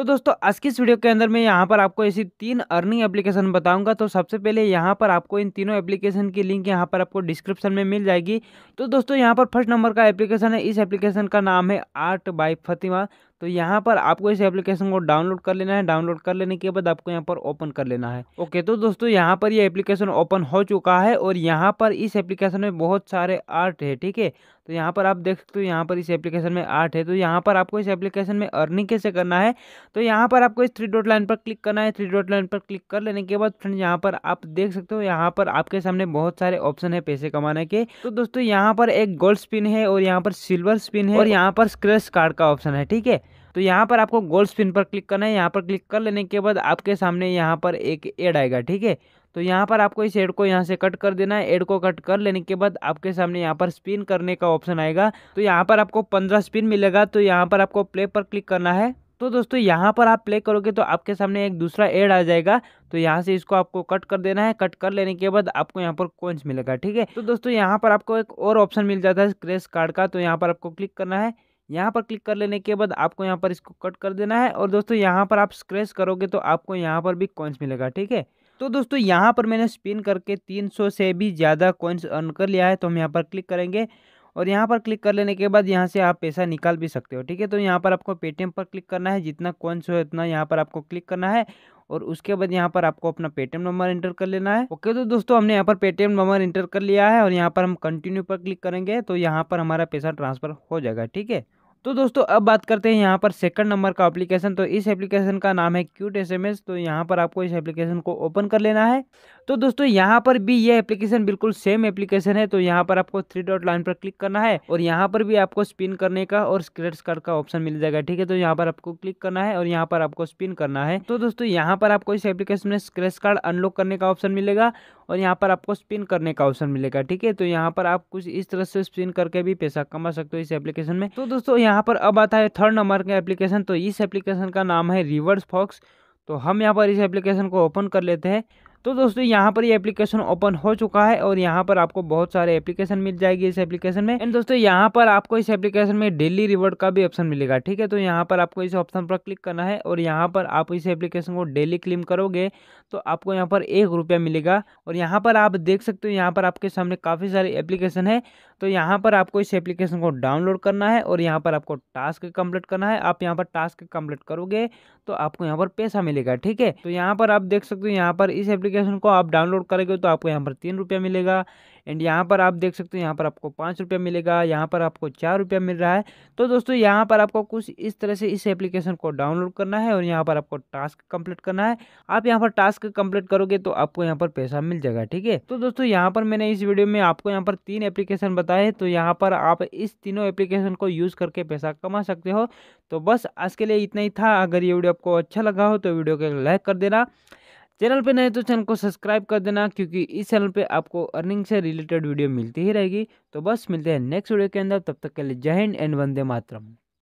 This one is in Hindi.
तो दोस्तों आज की इस वीडियो के अंदर मैं यहाँ पर आपको ऐसी तीन अर्निंग एप्लीकेशन बताऊंगा तो सबसे पहले यहाँ पर आपको इन तीनों एप्लीकेशन की लिंक यहाँ पर आपको डिस्क्रिप्शन में मिल जाएगी तो दोस्तों यहाँ पर फर्स्ट नंबर का एप्लीकेशन है इस एप्लीकेशन का नाम है आर्ट बाई फतिमा तो यहाँ पर आपको इस एप्लीकेशन को डाउनलोड कर लेना है डाउनलोड कर लेने के बाद आपको यहाँ पर ओपन कर लेना है ओके तो दोस्तों यहाँ पर ये एप्लीकेशन ओपन हो चुका है और यहाँ पर इस एप्लीकेशन में बहुत सारे आर्ट है ठीक है तो यहाँ पर आप देख सकते हो यहाँ पर इस एप्लीकेशन में आर्ट है तो यहाँ पर आपको इस एप्लीकेशन में अर्निंग कैसे करना है तो यहाँ पर आपको इस थ्री डॉट लाइन पर क्लिक करना है थ्री डॉट लाइन पर क्लिक कर लेने के बाद फ्रेंड यहाँ पर आप देख सकते हो यहाँ पर आपके सामने बहुत सारे ऑप्शन है पैसे कमाने के तो दोस्तों यहाँ पर एक गोल्ड स्पिन है और यहाँ पर सिल्वर स्पिन है और यहाँ पर स्क्रेच कार्ड का ऑप्शन है ठीक है तो यहाँ पर आपको गोल्ड स्पिन पर क्लिक करना है यहाँ पर क्लिक कर लेने के बाद आपके सामने यहाँ पर एक एड आएगा ठीक है तो यहाँ पर आपको इस एड को यहाँ से कट कर देना है एड को कट कर लेने के बाद आपके सामने यहाँ पर स्पिन करने का ऑप्शन आएगा तो यहाँ पर आपको पंद्रह स्पिन मिलेगा तो यहाँ पर आपको प्ले पर क्लिक करना है तो दोस्तों यहाँ पर आप प्ले करोगे तो आपके सामने एक दूसरा एड आ जाएगा तो यहाँ से इसको आपको कट कर देना है कट कर लेने के बाद आपको यहाँ पर कोइंस मिलेगा ठीक है तो दोस्तों यहाँ पर आपको एक और ऑप्शन मिल जाता है क्रेश कार्ड का तो यहाँ पर आपको क्लिक करना है यहाँ पर क्लिक कर लेने के बाद आपको यहाँ पर इसको कट कर देना है और दोस्तों यहाँ पर आप स्क्रेच करोगे तो आपको यहाँ पर भी कॉइन्स मिलेगा ठीक है तो दोस्तों यहाँ पर मैंने स्पिन करके 300 से भी ज़्यादा कॉइन्स अर्न कर लिया है तो हम यहाँ पर क्लिक करेंगे और यहाँ पर क्लिक कर लेने के बाद यहाँ से आप पैसा निकाल भी सकते हो ठीक है तो यहाँ पर आपको पेटीएम पर क्लिक करना है जितना कॉइन्स हो उतना यहाँ पर आपको क्लिक करना है और उसके बाद यहाँ पर आपको अपना पेटीएम नंबर एंटर कर लेना है ओके तो दोस्तों हमने यहाँ पर पेटीएम नंबर एंटर कर लिया है और यहाँ पर हम कंटिन्यू पर क्लिक करेंगे तो यहाँ पर हमारा पैसा ट्रांसफर हो जाएगा ठीक है तो दोस्तों अब बात करते हैं यहाँ पर सेकंड नंबर का एप्लीकेशन तो इस एप्लीकेशन का नाम है क्यूट एस तो यहाँ पर आपको इस एप्लीकेशन को ओपन कर लेना है तो दोस्तों यहाँ पर भी ये एप्लीकेशन बिल्कुल सेम एप्लीकेशन है तो यहाँ पर आपको थ्री डॉट लाइन पर क्लिक करना है और यहाँ पर भी आपको स्पिन करने का और स्क्रेच कार्ड का ऑप्शन मिल जाएगा ठीक है तो यहाँ पर आपको क्लिक करना है और यहाँ पर आपको स्पिन करना है तो दोस्तों यहाँ पर आपको इस एप्लीकेशन में स्क्रेच कार्ड अनलॉक करने का ऑप्शन मिलेगा और यहाँ पर आपको स्पिन करने का ऑप्शन मिलेगा ठीक है तो यहाँ पर आप कुछ इस तरह से स्पिन करके भी पैसा कमा सकते हो इस एप्लीकेशन में तो दोस्तों यहाँ पर अब आता है थर्ड नंबर का एप्लीकेशन तो इस एप्लीकेशन का नाम है रिवर्स फॉक्स तो हम यहाँ पर इस एप्लीकेशन को ओपन कर लेते हैं तो दोस्तों यहाँ पर ये एप्लीकेशन ओपन हो चुका है और यहाँ पर आपको बहुत सारे एप्लीकेशन मिल जाएगी इस एप्लीकेशन में एंड दोस्तों यहाँ पर आपको इस एप्लीकेशन में डेली रिवॉर्ड का भी ऑप्शन मिलेगा ठीक है तो यहाँ पर आपको इस ऑप्शन पर क्लिक करना है और यहाँ पर आप इस एप्लीकेशन को डेली क्लेम करोगे तो आपको यहाँ पर एक रुपया मिलेगा और यहाँ पर आप देख सकते हो यहाँ पर आपके सामने काफ़ी सारे एप्लीकेशन है तो यहाँ पर आपको इस एप्लीकेशन को डाउनलोड करना है और यहाँ पर आपको टास्क कंप्लीट करना है आप यहाँ पर टास्क कंप्लीट करोगे तो आपको यहाँ पर पैसा मिलेगा ठीक है तो यहाँ पर आप देख सकते हो यहाँ पर इस एप्लीकेशन एप्लीकेशन को आप डाउनलोड करेंगे तो आपको यहाँ पर तीन रुपया मिलेगा एंड यहाँ पर आप देख सकते हो यहाँ पर आपको पाँच रुपया मिलेगा यहाँ पर आपको चार रुपया मिल रहा है तो दोस्तों यहाँ पर आपको कुछ इस तरह से इस एप्लीकेशन को डाउनलोड करना है और यहाँ पर आपको टास्क कंप्लीट करना है आप यहाँ पर टास्क कंप्लीट करोगे तो आपको यहाँ पर पैसा मिल जाएगा ठीक है तो दोस्तों यहाँ पर मैंने इस वीडियो में आपको यहाँ पर तीन एप्लीकेशन बताए तो यहाँ पर आप इस तीनों एप्लीकेशन को यूज़ करके पैसा कमा सकते हो तो बस आज के लिए इतना ही था अगर ये वीडियो आपको अच्छा लगा हो तो वीडियो को लाइक कर देना चैनल पे नए तो चैनल को सब्सक्राइब कर देना क्योंकि इस चैनल पे आपको अर्निंग से रिलेटेड वीडियो मिलती ही रहेगी तो बस मिलते हैं नेक्स्ट वीडियो के अंदर तब तक के लिए जय हिंद एंड वंदे मातरम